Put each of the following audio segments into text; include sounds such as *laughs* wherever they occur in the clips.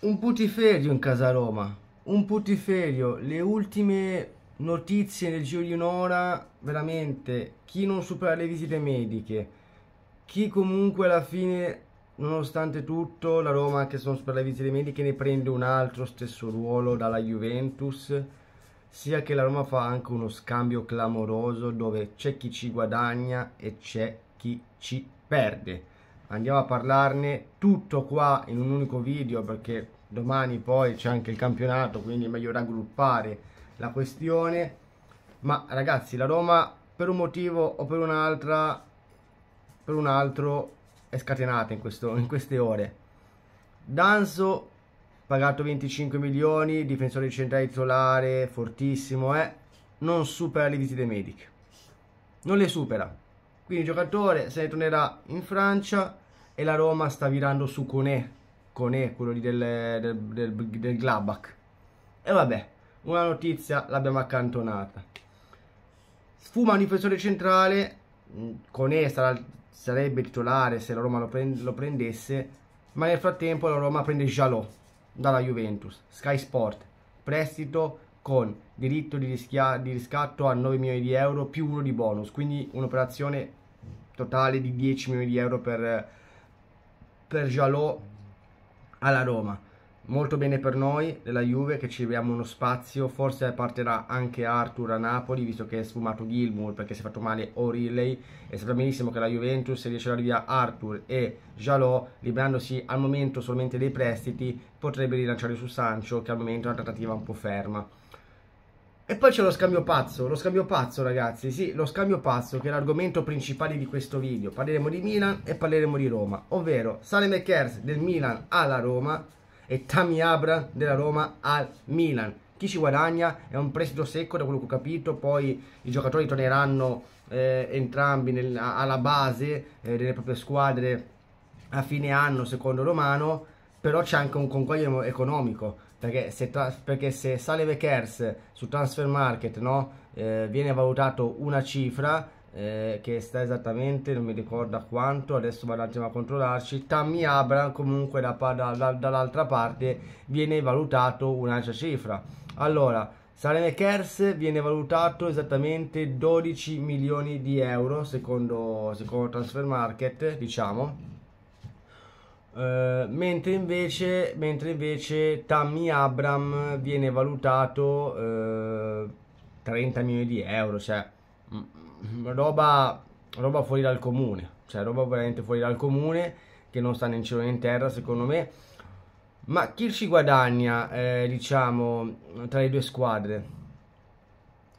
un putiferio in casa Roma, un putiferio, le ultime notizie nel giro di un'ora, veramente, chi non supera le visite mediche, chi comunque alla fine, nonostante tutto, la Roma che non supera le visite mediche ne prende un altro stesso ruolo dalla Juventus, sia che la Roma fa anche uno scambio clamoroso dove c'è chi ci guadagna e c'è chi ci perde andiamo a parlarne tutto qua in un unico video perché domani poi c'è anche il campionato quindi è meglio raggruppare la questione ma ragazzi la Roma per un motivo o per un'altra per un altro è scatenata in, questo, in queste ore Danzo pagato 25 milioni difensore centrale titolare fortissimo eh, non supera le visite mediche non le supera quindi il giocatore se ne tornerà in Francia e la Roma sta virando su Conè, Conè quello lì del, del, del, del Glabach. E vabbè, una notizia l'abbiamo accantonata. Sfuma un difensore centrale, mm, Conè sarà, sarebbe titolare se la Roma lo, prend, lo, prendesse, ma nel frattempo la Roma prende Jalò dalla Juventus, Sky Sport, prestito con diritto di, di, riscatto a 9 milioni di euro più uno di bonus, quindi un'operazione totale di 10 milioni di euro per per Jalò alla Roma. Molto bene per noi della Juve che ci abbiamo uno spazio, forse partirà anche Arthur a Napoli visto che è sfumato Gilmour perché si è fatto male O'Reilly e sappiamo benissimo che la Juventus se riesce a via Arthur e Jalò liberandosi al momento solamente dei prestiti potrebbe rilanciare su Sancho che al momento è una trattativa un po' ferma. E poi c'è lo scambio pazzo, lo scambio pazzo ragazzi, sì, lo scambio pazzo che è l'argomento principale di questo video. Parleremo di Milan e parleremo di Roma, ovvero Salem Eckers del Milan alla Roma e Tammy Abra della Roma al Milan. Chi ci guadagna è un prestito secco da quello che ho capito, poi i giocatori torneranno eh, entrambi nel, alla base eh, delle proprie squadre a fine anno secondo Romano, però c'è anche un conguaglio economico perché se, perché se sale Vickers su Transfer Market no, eh, viene valutato una cifra eh, che sta esattamente, non mi ricordo quanto, adesso vado un attimo a controllarci, Tammy Abram comunque da, da, da, dall'altra parte viene valutato un'altra cifra. Allora, Salene Kers viene valutato esattamente 12 milioni di euro secondo, secondo Transfer Market, diciamo eh, mentre, invece, mentre invece Tammy Abram viene valutato uh, eh, 30 milioni di euro, cioè mm, roba, roba, fuori dal comune, cioè roba veramente fuori dal comune che non sta né in cielo né in terra secondo me. Ma chi ci guadagna, eh, diciamo, tra le due squadre?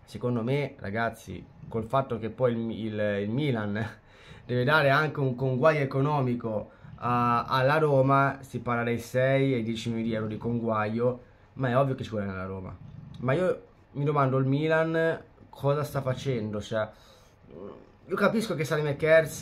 Secondo me, ragazzi, col fatto che poi il, il, il Milan *laughs* deve dare anche un conguaglio economico alla Roma si parla dei 6 ai 10 milioni di euro di conguaglio, ma è ovvio che ci guadagna la Roma. Ma io mi domando il Milan cosa sta facendo, cioè, io capisco che Salim Makers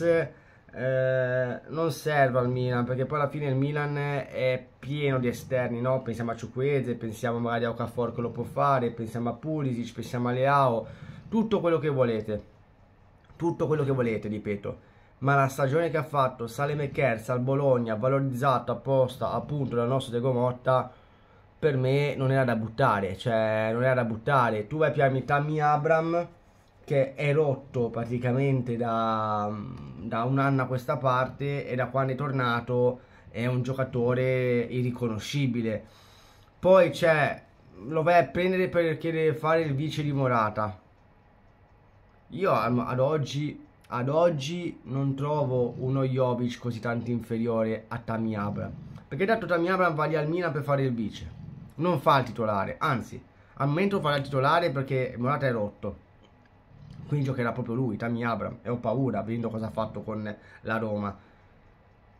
eh, non serve al Milan, perché poi alla fine il Milan è pieno di esterni, no? Pensiamo a Ciuquese, pensiamo magari a Okafor che lo può fare, pensiamo a Pulisic, pensiamo a Leao, tutto quello che volete, tutto quello che volete, ripeto ma la stagione che ha fatto Sale Mechers al Bologna, valorizzato apposta appunto dal nostro Diego Motta, per me non era da buttare, cioè non era da buttare. Tu vai a piarmi Tammy Abram, che è rotto praticamente da, da un anno a questa parte e da quando è tornato è un giocatore irriconoscibile. Poi c'è, lo vai a prendere perché deve fare il vice di Morata. Io ad oggi ad oggi non trovo uno Jovic così tanto inferiore a Tammy Abram. Perché tanto Tammy Abram va lì al Milan per fare il vice. Non fa il titolare, anzi, al momento farà il titolare perché Morata è rotto. Quindi giocherà proprio lui, Tammy Abram. E ho paura, vedendo cosa ha fatto con la Roma.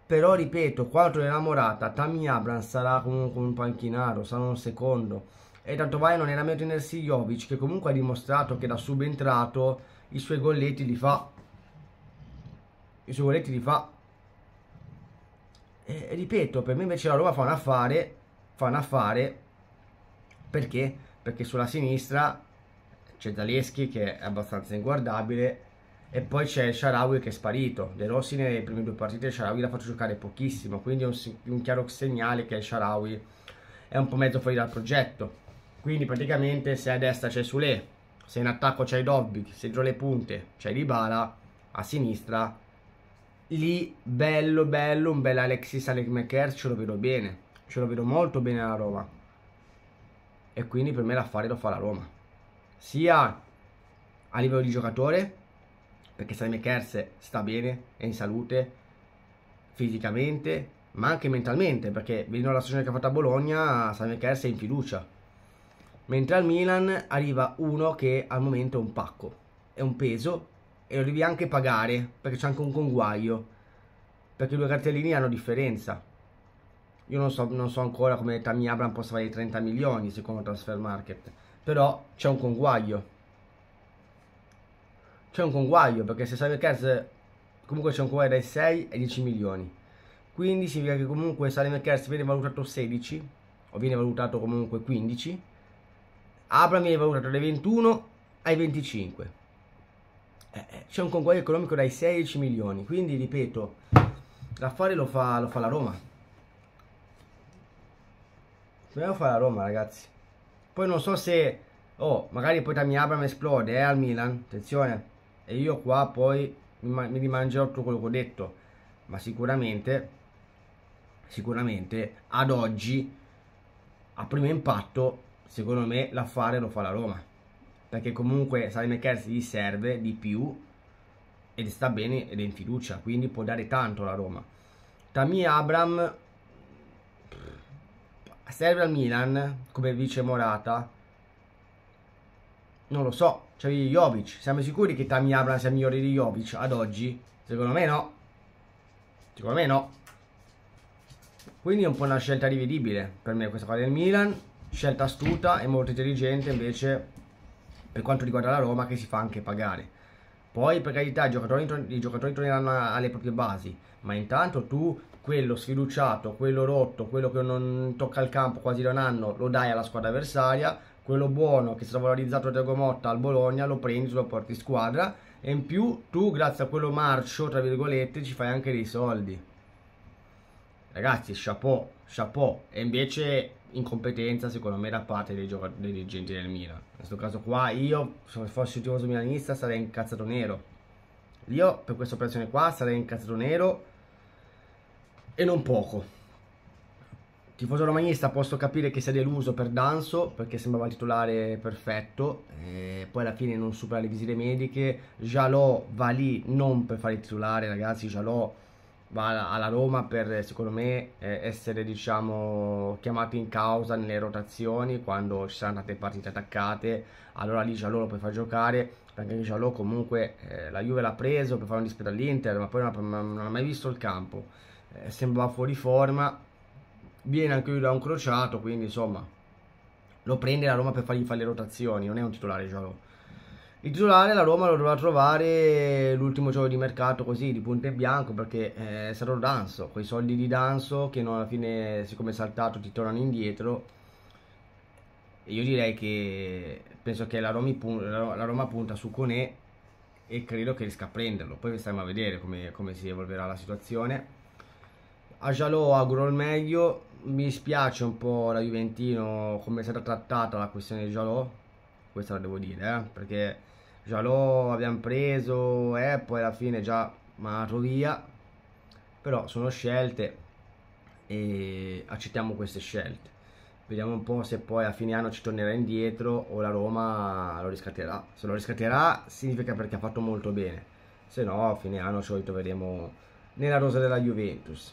Però ripeto, quando tornerà Morata, Tammy Abram sarà comunque un panchinaro, sarà un secondo. E tanto vale non era meglio tenersi Jovic, che comunque ha dimostrato che da subentrato i suoi golletti li fa i suoi voletti li fa. E, ripeto, per me invece la Roma fa un affare, fa un affare, perché? Perché sulla sinistra c'è Zaleschi che è abbastanza inguardabile e poi c'è Sharawi che è sparito. De Rossi nelle prime due partite Sharawi la faccio giocare pochissimo, quindi è un, un chiaro segnale che Sharawi è un po' mezzo fuori dal progetto. Quindi praticamente se a destra c'è Sule, se in attacco c'è Dobby se giù le punte c'è Dybala, a sinistra lì bello bello un bel Alexis Alec Alexmaker ce lo vedo bene ce lo vedo molto bene alla Roma e quindi per me l'affare lo fa la Roma sia a livello di giocatore perché Salemekers sta bene è in salute fisicamente ma anche mentalmente perché vedendo la stagione che ha fatto a Bologna Salemekers è in fiducia mentre al Milan arriva uno che al momento è un pacco è un peso e lo devi anche pagare perché c'è anche un conguaglio perché i due cartellini hanno differenza io non so, non so ancora come Tammy Abram possa valere 30 milioni secondo Transfer Market però c'è un conguaglio c'è un conguaglio perché se Saverkers comunque c'è un conguaglio dai 6 ai 10 milioni quindi significa che comunque Saverkers viene valutato 16 o viene valutato comunque 15 Abram viene valutato dai 21 ai 25 eh, eh. c'è un conguaglio economico dai 16 milioni, quindi ripeto, l'affare lo fa, lo fa la Roma. Dobbiamo fare la Roma, ragazzi. Poi non so se... Oh, magari poi Tammy Abram esplode, eh, al Milan, attenzione. E io qua poi mi, mi rimangerò tutto quello che ho detto. Ma sicuramente, sicuramente, ad oggi, a primo impatto, secondo me l'affare lo fa la Roma perché comunque Sammy McKenzie gli serve di più ed sta bene ed è in fiducia, quindi può dare tanto alla Roma. Tammy Abram serve al Milan come vice Morata? Non lo so, c'è Jovic, siamo sicuri che Tammy Abram sia migliore di Jovic ad oggi? Secondo me no. Secondo me no. Quindi è un po' una scelta rivedibile per me questa qua del Milan, scelta astuta e molto intelligente invece per quanto riguarda la Roma che si fa anche pagare. Poi per carità i giocatori, i giocatori torneranno alle proprie basi, ma intanto tu quello sfiduciato, quello rotto, quello che non tocca il campo quasi da un anno lo dai alla squadra avversaria, quello buono che si è valorizzato da Gomotta al Bologna lo prendi, lo porti in squadra e in più tu grazie a quello marcio tra virgolette ci fai anche dei soldi. Ragazzi, chapeau, chapeau. E invece incompetenza secondo me da parte dei, gioc- dei dirigenti del Milan. In questo caso qua io, se fossi il tifoso milanista, sarei incazzato nero. Io per questa operazione qua sarei incazzato nero e non poco. Tifoso romanista posso capire che sia deluso per Danso perché sembrava il titolare perfetto, eh, poi alla fine non supera le visite mediche, Jalò va lì non per fare il titolare ragazzi, Jalò va alla Roma per secondo me eh, essere diciamo chiamato in causa nelle rotazioni quando ci saranno tante partite attaccate allora lì Giallo lo puoi far giocare perché Giallo comunque eh, la Juve l'ha preso per fare un dispetto all'Inter ma poi non ha, non ha, mai visto il campo eh, sembrava fuori forma viene anche lui da un crociato quindi insomma lo prende la Roma per fargli fare le rotazioni non è un titolare Giallo il titolare la Roma lo dovrà trovare l'ultimo gioco di mercato così di punto e bianco perché eh, sarà danzo, quei soldi di danzo che no, alla fine siccome è saltato ti tornano indietro. E Io direi che penso che la Roma, la Roma punta su Conè e credo che riesca a prenderlo, poi stiamo a vedere come, come si evolverà la situazione. A Jalò auguro il meglio, mi spiace un po' la Juventino come è stata trattata la questione di Jalò, questa la devo dire, eh, perché già lo abbiamo preso e eh, poi alla fine già mandato via però sono scelte e accettiamo queste scelte vediamo un po' se poi a fine anno ci tornerà indietro o la Roma lo riscatterà se lo riscatterà significa perché ha fatto molto bene se no a fine anno ci ritroveremo nella rosa della Juventus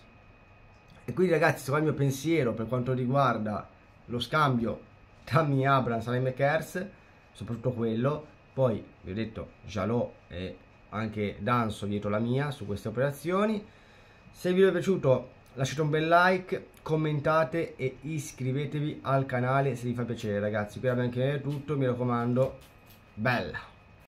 e quindi ragazzi secondo è il mio pensiero per quanto riguarda lo scambio tra Mi Abrams e Mekers soprattutto quello poi vi ho detto Jalò e anche Danzo dietro la mia su queste operazioni. Se vi è piaciuto lasciate un bel like, commentate e iscrivetevi al canale se vi fa piacere ragazzi. qui abbiamo anche tutto, mi raccomando, bella!